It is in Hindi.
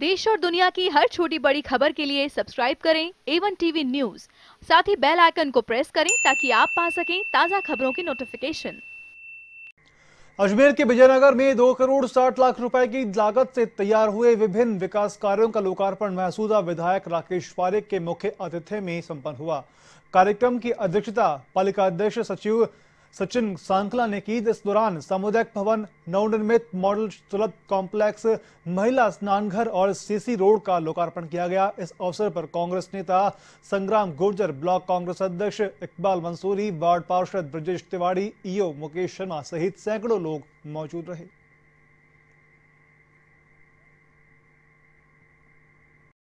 देश और दुनिया की हर छोटी बड़ी खबर के लिए सब्सक्राइब करें एवन टीवी न्यूज साथ ही बेल आइकन को प्रेस करें ताकि आप पा सकें ताज़ा खबरों की नोटिफिकेशन अजमेर के विजयनगर में दो करोड़ साठ लाख रुपए की लागत से तैयार हुए विभिन्न विकास कार्यों का लोकार्पण महसूदा विधायक राकेश पारे के मुख्य अतिथि में संपन्न हुआ कार्यक्रम की अध्यक्षता पालिका अध्यक्ष सचिव सचिन सांकला ने की इस दौरान सामुदायिक भवन नवनिर्मित मॉडल सुलभ कॉम्प्लेक्स महिला स्नानघर और सीसी रोड का लोकार्पण किया गया इस अवसर पर कांग्रेस नेता संग्राम गुर्जर ब्लॉक कांग्रेस अध्यक्ष इकबाल मंसूरी वार्ड पार्षद ब्रजेश तिवाड़ी ईओ मुकेश शर्मा सहित सैकड़ों लोग मौजूद रहे